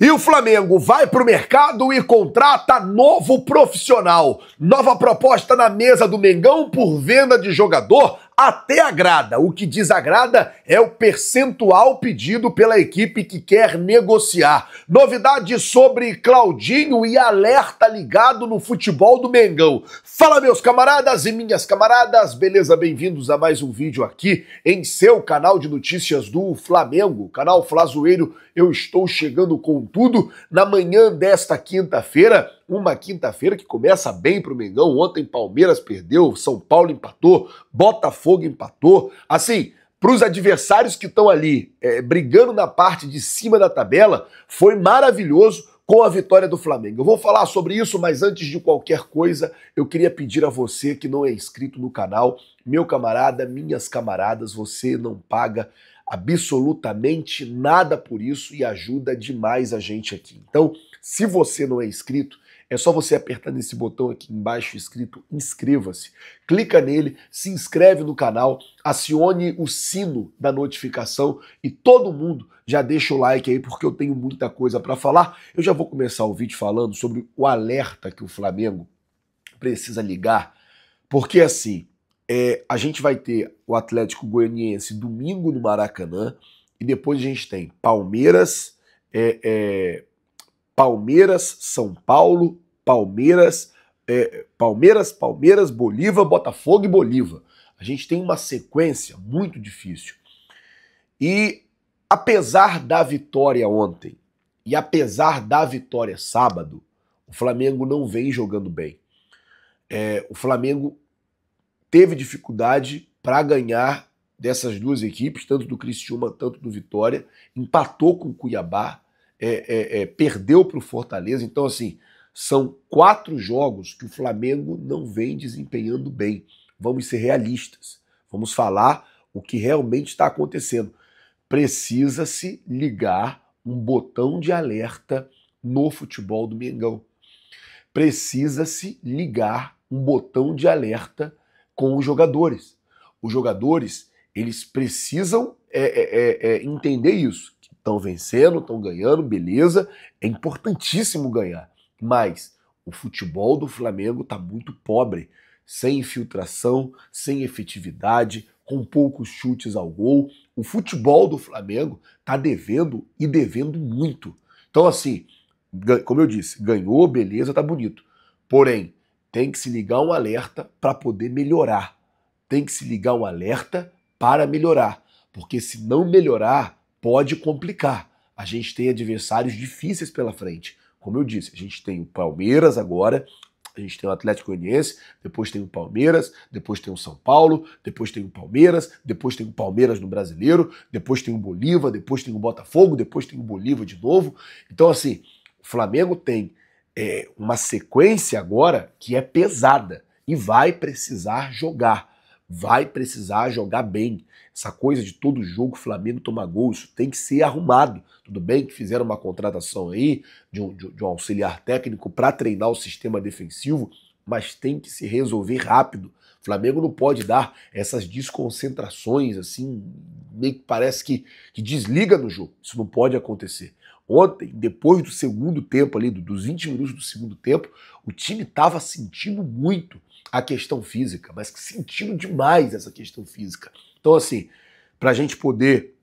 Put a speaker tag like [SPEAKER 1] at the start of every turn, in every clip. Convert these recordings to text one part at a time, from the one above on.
[SPEAKER 1] E o Flamengo vai para o mercado e contrata novo profissional. Nova proposta na mesa do Mengão por venda de jogador até agrada. O que desagrada é o percentual pedido pela equipe que quer negociar. Novidade sobre Claudinho e alerta ligado no futebol do Mengão. Fala, meus camaradas e minhas camaradas, beleza? Bem-vindos a mais um vídeo aqui em seu canal de notícias do Flamengo, canal Flazoeiro. Eu estou chegando com tudo na manhã desta quinta-feira uma quinta-feira que começa bem para o Mengão. Ontem Palmeiras perdeu, São Paulo empatou, Botafogo empatou. Assim, para os adversários que estão ali é, brigando na parte de cima da tabela, foi maravilhoso com a vitória do Flamengo. Eu vou falar sobre isso, mas antes de qualquer coisa, eu queria pedir a você que não é inscrito no canal, meu camarada, minhas camaradas, você não paga absolutamente nada por isso e ajuda demais a gente aqui. Então, se você não é inscrito, é só você apertar nesse botão aqui embaixo escrito inscreva-se. Clica nele, se inscreve no canal, acione o sino da notificação e todo mundo já deixa o like aí porque eu tenho muita coisa para falar. Eu já vou começar o vídeo falando sobre o alerta que o Flamengo precisa ligar, porque assim, é, a gente vai ter o Atlético Goianiense domingo no Maracanã e depois a gente tem Palmeiras, é, é, Palmeiras, São Paulo, Palmeiras, é, Palmeiras, Palmeiras, Bolívar, Botafogo e Bolívar. A gente tem uma sequência muito difícil. E apesar da vitória ontem e apesar da vitória sábado, o Flamengo não vem jogando bem. É, o Flamengo teve dificuldade para ganhar dessas duas equipes, tanto do Criciúma, tanto do Vitória, empatou com o Cuiabá, é, é, é, perdeu para o Fortaleza. Então, assim, são quatro jogos que o Flamengo não vem desempenhando bem. Vamos ser realistas. Vamos falar o que realmente está acontecendo. Precisa-se ligar um botão de alerta no futebol do Mengão. Precisa-se ligar um botão de alerta com os jogadores. Os jogadores, eles precisam é, é, é, é entender isso. Estão vencendo, estão ganhando, beleza. É importantíssimo ganhar. Mas o futebol do Flamengo está muito pobre. Sem infiltração, sem efetividade, com poucos chutes ao gol. O futebol do Flamengo está devendo e devendo muito. Então, assim, como eu disse, ganhou, beleza, tá bonito. Porém, tem que se ligar um alerta para poder melhorar. Tem que se ligar um alerta para melhorar. Porque se não melhorar, pode complicar. A gente tem adversários difíceis pela frente. Como eu disse, a gente tem o Palmeiras agora, a gente tem o Atlético Goianiense, depois tem o Palmeiras, depois tem o São Paulo, depois tem o Palmeiras, depois tem o Palmeiras no Brasileiro, depois tem o Bolívar, depois tem o Botafogo, depois tem o Bolívar de novo. Então, assim, o Flamengo tem é, uma sequência agora que é pesada e vai precisar jogar vai precisar jogar bem. Essa coisa de todo jogo Flamengo tomar gol, isso tem que ser arrumado. Tudo bem que fizeram uma contratação aí de um, de um auxiliar técnico para treinar o sistema defensivo, mas tem que se resolver rápido. O Flamengo não pode dar essas desconcentrações, assim, meio que parece que, que desliga no jogo. Isso não pode acontecer. Ontem, depois do segundo tempo ali, dos 20 minutos do segundo tempo, o time estava sentindo muito a questão física, mas que sentiu demais essa questão física. Então, assim, para a gente poder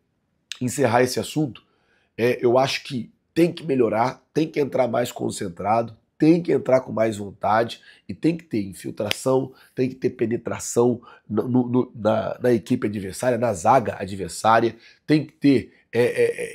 [SPEAKER 1] encerrar esse assunto, é, eu acho que tem que melhorar, tem que entrar mais concentrado, tem que entrar com mais vontade e tem que ter infiltração, tem que ter penetração no, no, na, na, equipe adversária, na zaga adversária, tem que ter é, é,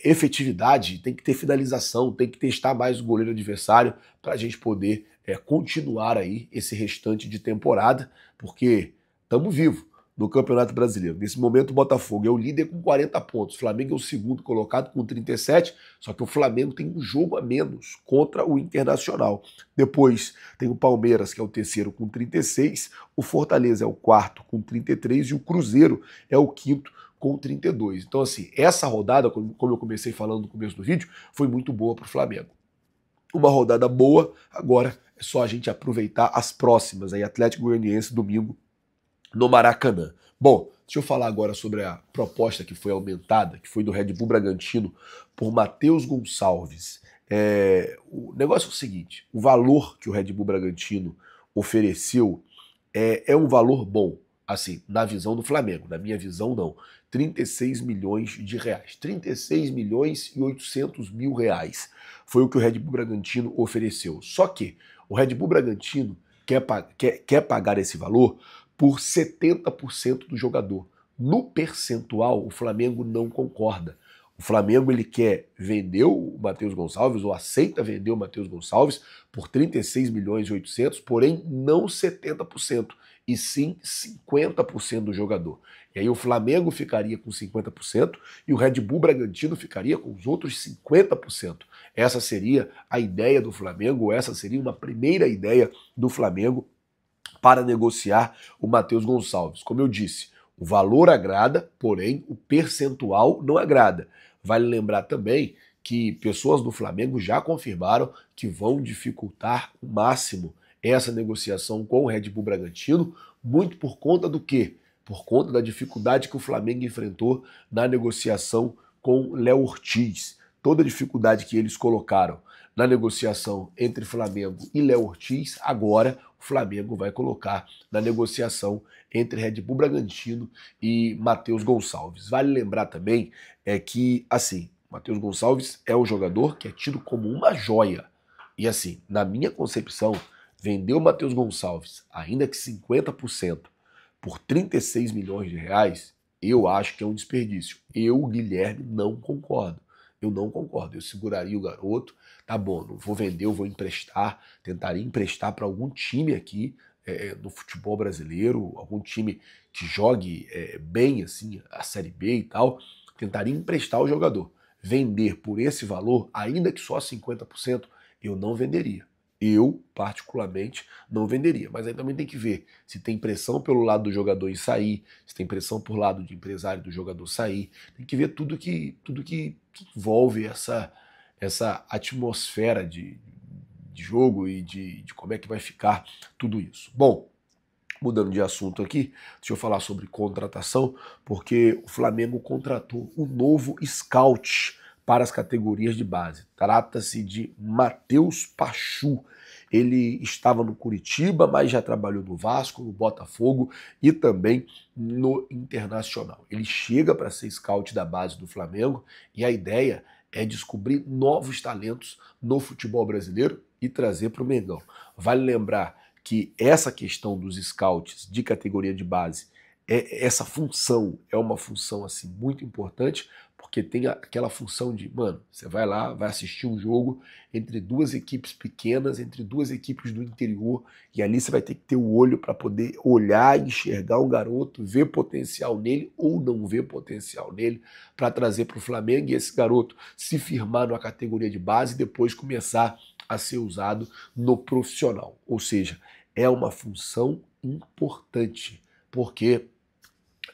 [SPEAKER 1] é, efetividade, tem que ter finalização, tem que testar mais o goleiro adversário para a gente poder é, continuar aí esse restante de temporada, porque estamos vivos no Campeonato Brasileiro. Nesse momento, o Botafogo é o líder com 40 pontos, o Flamengo é o segundo colocado com 37, só que o Flamengo tem um jogo a menos contra o Internacional. Depois tem o Palmeiras, que é o terceiro com 36, o Fortaleza é o quarto com 33 e o Cruzeiro é o quinto com 32. Então, assim, essa rodada, como eu comecei falando no começo do vídeo, foi muito boa para o Flamengo uma rodada boa. Agora é só a gente aproveitar as próximas aí, Atlético Goianiense domingo no Maracanã. Bom, deixa eu falar agora sobre a proposta que foi aumentada, que foi do Red Bull Bragantino por Matheus Gonçalves. É, o negócio é o seguinte: o valor que o Red Bull Bragantino ofereceu é, é um valor bom assim, na visão do Flamengo, na minha visão não, 36 milhões de reais, 36 milhões e 800 mil reais foi o que o Red Bull Bragantino ofereceu. Só que o Red Bull Bragantino quer, quer, quer pagar esse valor por 70% do jogador. No percentual, o Flamengo não concorda. O Flamengo ele quer vender o Matheus Gonçalves ou aceita vender o Matheus Gonçalves por 36 milhões e 800, porém não 70% e sim 50% do jogador. E aí o Flamengo ficaria com 50% e o Red Bull Bragantino ficaria com os outros 50%. Essa seria a ideia do Flamengo, essa seria uma primeira ideia do Flamengo para negociar o Matheus Gonçalves. Como eu disse, o valor agrada, porém o percentual não agrada. Vale lembrar também que pessoas do Flamengo já confirmaram que vão dificultar o máximo essa negociação com o Red Bull Bragantino, muito por conta do quê? Por conta da dificuldade que o Flamengo enfrentou na negociação com Léo Ortiz. Toda a dificuldade que eles colocaram na negociação entre Flamengo e Léo Ortiz, agora o Flamengo vai colocar na negociação entre Red Bull Bragantino e Matheus Gonçalves. Vale lembrar também é que, assim, Matheus Gonçalves é um jogador que é tido como uma joia. E assim, na minha concepção, vendeu Matheus Gonçalves, ainda que 50%, por 36 milhões de reais, eu acho que é um desperdício. Eu, Guilherme, não concordo. Eu não concordo. Eu seguraria o garoto. Tá bom, não vou vender, eu vou emprestar. Tentaria emprestar para algum time aqui é, é, no futebol brasileiro, algum time que jogue é, bem, assim, a Série B e tal. Tentaria emprestar o jogador. Vender por esse valor, ainda que só 50%, eu não venderia. Eu, particularmente, não venderia. Mas aí também tem que ver se tem pressão pelo lado do jogador em sair, se tem pressão por lado de empresário do jogador sair. Tem que ver tudo que, tudo que, envolve essa, essa atmosfera de, de jogo e de, de como é que vai ficar tudo isso. Bom, mudando de assunto aqui, deixa eu falar sobre contratação, porque o Flamengo contratou o um novo scout para as categorias de base. Trata-se de Matheus Pachu. Ele estava no Curitiba, mas já trabalhou no Vasco, no Botafogo e também no Internacional. Ele chega para ser scout da base do Flamengo e a ideia é descobrir novos talentos no futebol brasileiro e trazer para o Mengão. Vale lembrar que essa questão dos scouts de categoria de base, é, essa função é uma função assim muito importante porque tem aquela função de, mano, você vai lá, vai assistir um jogo entre duas equipes pequenas, entre duas equipes do interior, e ali você vai ter que ter o olho para poder olhar, enxergar um garoto, ver potencial nele ou não ver potencial nele, para trazer para o Flamengo e esse garoto se firmar na categoria de base e depois começar a ser usado no profissional. Ou seja, é uma função importante, porque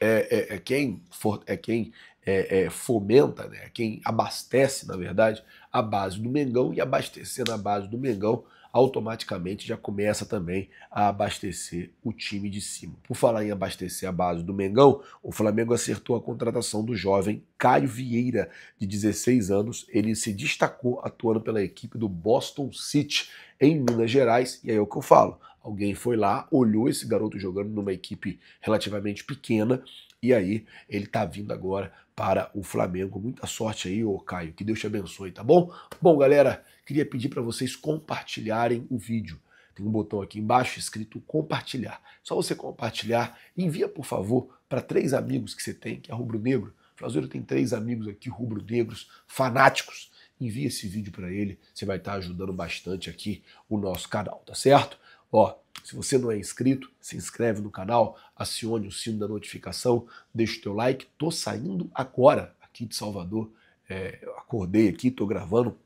[SPEAKER 1] é, é, é, quem for, é quem é, é, fomenta, né, quem abastece, na verdade, a base do Mengão e abastecendo a base do Mengão, automaticamente já começa também a abastecer o time de cima. Por falar em abastecer a base do Mengão, o Flamengo acertou a contratação do jovem Caio Vieira, de 16 anos. Ele se destacou atuando pela equipe do Boston City em Minas Gerais, e aí é o que eu falo. Alguém foi lá, olhou esse garoto jogando numa equipe relativamente pequena e aí ele tá vindo agora para o Flamengo. Muita sorte aí, ô Caio. Que Deus te abençoe, tá bom? Bom, galera, queria pedir para vocês compartilharem o vídeo. Tem um botão aqui embaixo escrito compartilhar. Só você compartilhar, envia por favor para três amigos que você tem, que é rubro-negro. Flazueiro tem três amigos aqui rubro-negros fanáticos envia esse vídeo para ele, você vai estar tá ajudando bastante aqui o nosso canal, tá certo? Ó, se você não é inscrito, se inscreve no canal, acione o sino da notificação, deixa o teu like. Tô saindo agora aqui de Salvador. É, acordei aqui, tô gravando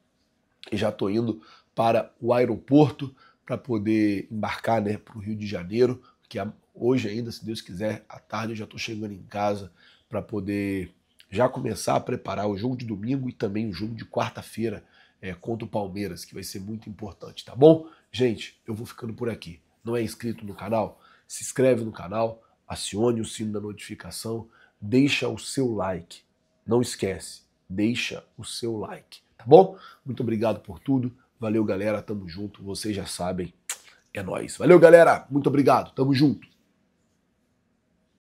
[SPEAKER 1] e já tô indo para o aeroporto para poder embarcar né, para o Rio de Janeiro, que hoje ainda, se Deus quiser, à tarde eu já estou chegando em casa para poder já começar a preparar o jogo de domingo e também o jogo de quarta-feira é, contra o Palmeiras, que vai ser muito importante, tá bom? Gente, eu vou ficando por aqui. Não é inscrito no canal? Se inscreve no canal, acione o sino da notificação, deixa o seu like. Não esquece, deixa o seu like, tá bom? Muito obrigado por tudo. Valeu, galera. Tamo junto. Vocês já sabem. É nós. Valeu, galera. Muito obrigado. Tamo junto.